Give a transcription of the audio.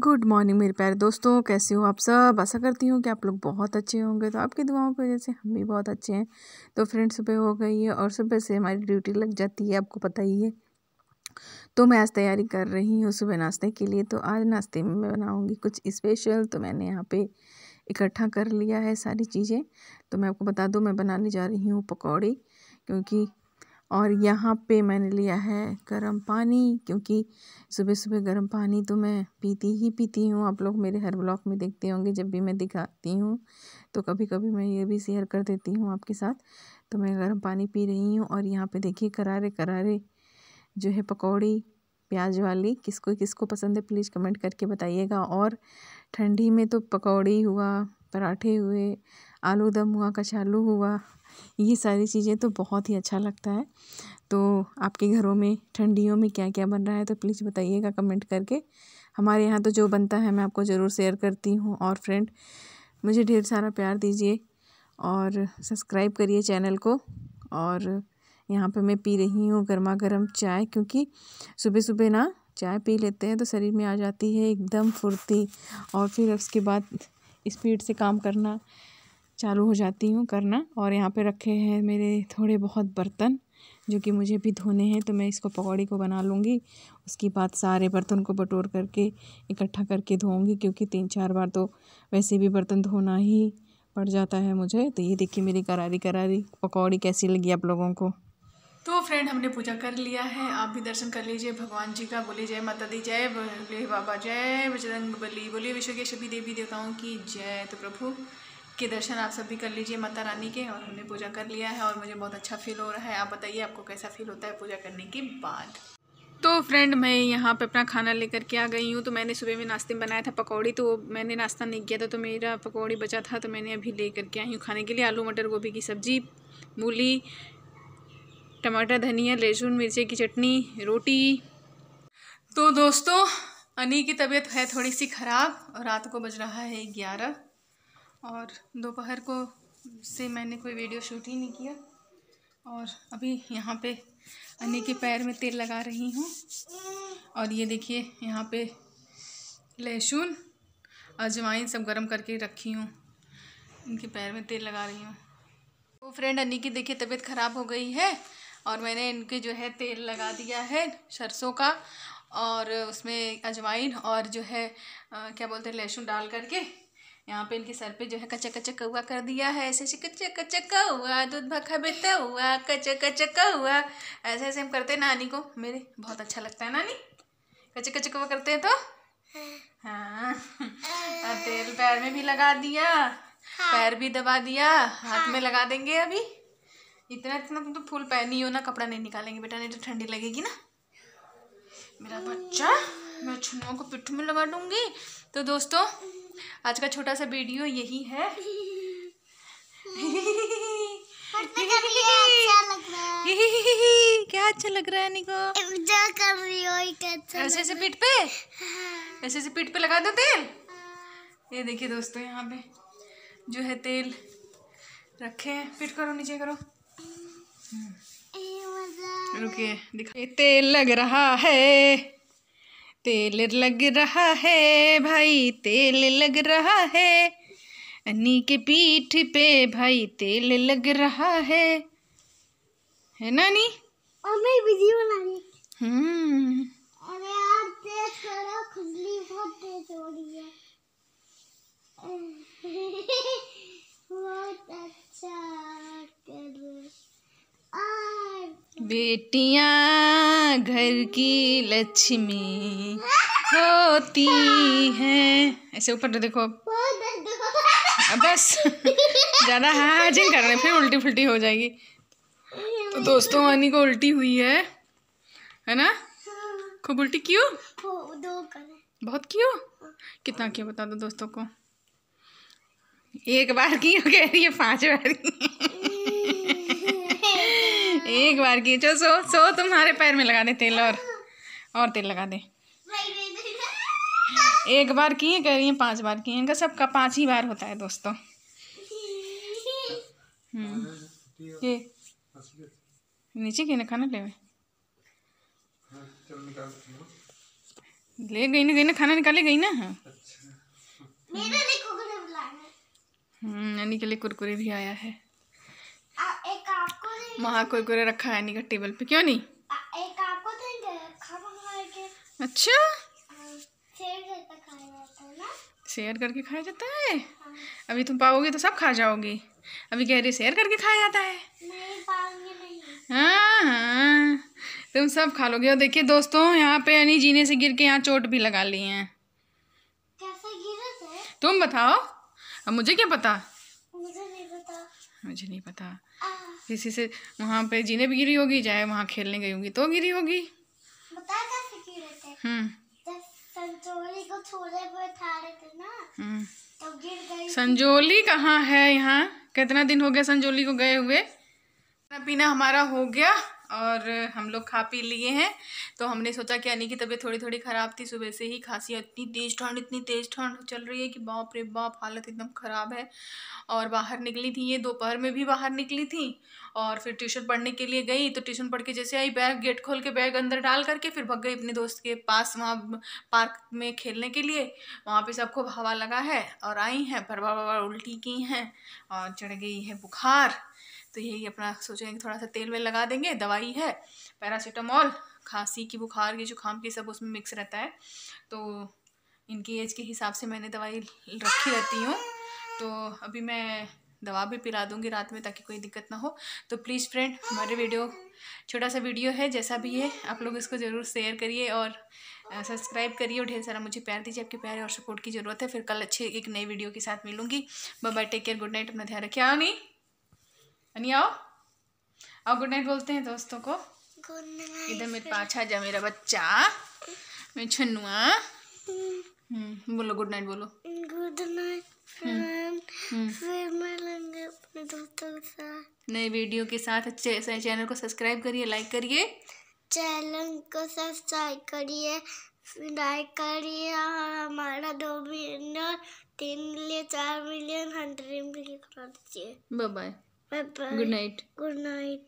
Good morning मेरे प्यारे दोस्तों कैसे हो आप सब आशा करती हूँ कि आप लोग बहुत अच्छे होंगे तो आपकी दुआओं की वजह से हम भी बहुत अच्छे हैं तो फ्रेंड सुबह हो गई है और सुबह से हमारी ड्यूटी लग जाती है आपको पता ही है तो मैं आज तैयारी कर रही हूँ सुबह नाश्ते के लिए तो आज नाश्ते में मैं बनाऊँगी कुछ स्पेशल तो मैंने यहाँ पर इकट्ठा कर लिया है सारी चीज़ें तो मैं आपको बता दूँ मैं बनाने जा रही हूँ पकौड़े क्योंकि और यहाँ पे मैंने लिया है गर्म पानी क्योंकि सुबह सुबह गर्म पानी तो मैं पीती ही पीती हूँ आप लोग मेरे हर ब्लॉग में देखते होंगे जब भी मैं दिखाती हूँ तो कभी कभी मैं ये भी शेयर कर देती हूँ आपके साथ तो मैं गर्म पानी पी रही हूँ और यहाँ पे देखिए करारे करारे जो है पकौड़ी प्याज वाली किसको किसको पसंद है प्लीज़ कमेंट करके बताइएगा और ठंडी में तो पकौड़ी हुआ पराठे हुए आलू दम हुआ कचालू हुआ ये सारी चीज़ें तो बहुत ही अच्छा लगता है तो आपके घरों में ठंडियों में क्या क्या बन रहा है तो प्लीज़ बताइएगा कमेंट करके हमारे यहाँ तो जो बनता है मैं आपको ज़रूर शेयर करती हूँ और फ्रेंड मुझे ढेर सारा प्यार दीजिए और सब्सक्राइब करिए चैनल को और यहाँ पे मैं पी रही हूँ गर्मा गर्म चाय क्योंकि सुबह सुबह ना चाय पी लेते हैं तो शरीर में आ जाती है एकदम फुर्ती और फिर उसके बाद स्पीड से काम करना चालू हो जाती हूँ करना और यहाँ पे रखे हैं मेरे थोड़े बहुत बर्तन जो कि मुझे भी धोने हैं तो मैं इसको पकौड़ी को बना लूँगी उसके बाद सारे बर्तन को बटोर करके इकट्ठा करके धोऊँगी क्योंकि तीन चार बार तो वैसे भी बर्तन धोना ही पड़ जाता है मुझे तो ये देखिए मेरी करारी करारी पकौड़ी कैसी लगी आप लोगों को तो फ्रेंड हमने पूजा कर लिया है आप भी दर्शन कर लीजिए भगवान जी का बोले जय माता दी जय बोले बाबा जय बजरंग बली बोले विश्व के सभी देवी देवताओं की जय तो प्रभु के दर्शन आप सब भी कर लीजिए माता रानी के और हमने पूजा कर लिया है और मुझे बहुत अच्छा फील हो रहा है आप बताइए आपको कैसा फील होता है पूजा करने के बाद तो फ्रेंड मैं यहाँ पे अपना खाना लेकर के आ गई हूँ तो मैंने सुबह में नाश्ते में बनाया था पकौड़ी तो मैंने नाश्ता नहीं किया था तो मेरा पकौड़ी बचा था तो मैंने अभी ले करके आई हूँ खाने के लिए आलू मटर गोभी की सब्ज़ी मूली टमाटर धनिया लहसुन मिर्ची की चटनी रोटी तो दोस्तों अनी की तबीयत है थोड़ी सी ख़राब और रात को बज रहा है ग्यारह और दोपहर को से मैंने कोई वीडियो शूट ही नहीं किया और अभी यहाँ पे अन्य के पैर में तेल लगा रही हूँ और ये देखिए यहाँ पे लहसुन अजवाइन सब गरम करके रखी हूँ इनके पैर में तेल लगा रही हूँ वो फ्रेंड अन्य की देखिए तबीयत ख़राब हो गई है और मैंने इनके जो है तेल लगा दिया है सरसों का और उसमें अजवाइन और जो है आ, क्या बोलते हैं लहसुन डाल करके यहाँ पे इनके सर पे जो है कचा कच्चा कौआ कर दिया है ऐसे ऐसे कच्चा कच्चा कौआ दूध भखा बेता हुआ कच्चा कच्चा कौआ ऐसे ऐसे हम करते हैं नानी को मेरे बहुत अच्छा लगता है नानी कचक कच्चा कौआ करते हैं तो हाँ तेल पैर में भी लगा दिया हाँ। पैर भी दबा दिया हाथ में हाँ। लगा देंगे अभी इतना इतना तुम तो फूल पहनी हो ना कपड़ा नहीं निकालेंगे बेटा नहीं तो ठंडी लगेगी ना मेरा बच्चा मैं छुनुआ को पिट्ठू में लगा दूंगी तो दोस्तों आज का छोटा सा वीडियो यही है अच्छा क्या अच्छा लग रहा है निको कर रही हो अच्छा ऐसे ऐसे पीठ पे हाँ। ऐसे ऐसे पीठ पे लगा दो तेल हाँ। ये देखिए दोस्तों यहाँ पे जो है तेल रखे हैं पीठ करो नीचे करो रुकिए दिखा तेल लग रहा है तेल लग रहा है भाई तेल लग रहा है अन्नी के पीठ पे भाई तेल लग रहा है है ना नी और मैं वीडियो बना बेटियां घर की लक्ष्मी होती हैं ऐसे ऊपर तो देखो अब बस ज़्यादा हाजिंग कर रहे हैं फिर उल्टी फुलटी हो जाएगी तो दोस्तों वानी को उल्टी हुई है है ना खूब उल्टी क्यों बहुत क्यों कितना क्यों बता दो दोस्तों को एक बार की कह रही है पांच बार की प्यार की जो सो सो तुम्हारे पैर में लगा दे तेल और और तेल लगा दे एक बार किए कह रही हैं पांच बार किए इनका सबका पांच ही बार होता है दोस्तों हम्म, ये नीचे की ना खाना ले ले गई ना गई ना खाना निकाले गई ना हाँ हम्म लिए कुरकुरे भी आया है वहाँ कोई कोई रखा है नहीं का टेबल पे क्यों नहीं एक आपको तो अच्छा हाँ, शेयर करके खाया जाता है हाँ। अभी तुम पाओगे तो सब खा जाओगे अभी कह रही शेयर करके खाया जाता है हाँ हाँ तुम सब खा लोगे और देखिए दोस्तों यहाँ पे यानी जीने से गिर के यहाँ चोट भी लगा ली है तुम बताओ अब मुझे क्या पता मुझे मुझे नहीं पता किसी से वहाँ पे जीने भी गिरी होगी चाहे वहाँ खेलने गई होगी तो गिरी होगी संजोली कहाँ है यहाँ कितना दिन हो गया संजोली को गए हुए खाना पीना हमारा हो गया और हम लोग खा पी लिए हैं तो हमने सोचा कि अनी की तबीयत थोड़ी थोड़ी ख़राब थी सुबह से ही खांसी इतनी तेज़ ठंड इतनी तेज़ ठंड चल रही है कि बाप रे बाप हालत एकदम ख़राब है और बाहर निकली थी ये दोपहर में भी बाहर निकली थी और फिर ट्यूशन पढ़ने के लिए गई तो ट्यूशन पढ़ के जैसे आई बैग गेट खोल के बैग अंदर डाल करके फिर भग गई अपने दोस्त के पास वहाँ पार्क में खेलने के लिए वहाँ पर सबको हवा लगा है और आई हैं पर भर उल्टी की हैं और चढ़ गई है बुखार तो यही अपना सोचेंगे थोड़ा सा तेल वेल लगा देंगे दवाई है पैरासीटामोल खांसी की बुखार की जुकाम की सब उसमें मिक्स रहता है तो इनकी एज के हिसाब से मैंने दवाई रखी रहती हूँ तो अभी मैं दवा भी पिला दूँगी रात में ताकि कोई दिक्कत ना हो तो प्लीज़ फ्रेंड हमारे वीडियो छोटा सा वीडियो है जैसा भी है आप लोग इसको ज़रूर शेयर करिए और सब्सक्राइब करिए और ढेर सारा मुझे प्यार दीजिए आपके प्यार और सपोर्ट की ज़रूरत है फिर कल अच्छे एक नई वीडियो के साथ मिलूंगी bye take care good night अपना ध्यान रखिए आओ नहीं अनि आओ आओ गुड नाइट बोलते हैं दोस्तों को इधर मेरे पाछा जा मेरा बच्चा मेरे छनुआ हाँ? हम्म, बोलो गुड नाइट बोलो गुड नाइट हम्म, हम्म। फिर नए वीडियो के साथ अच्छे से चैनल को सब्सक्राइब करिए लाइक करिए चैनल को सब्सक्राइब करिए लाइक करिए हमारा दो मिलियन तीन मिलियन चार million hundred million bye bye Bye bye. Good night. Good night.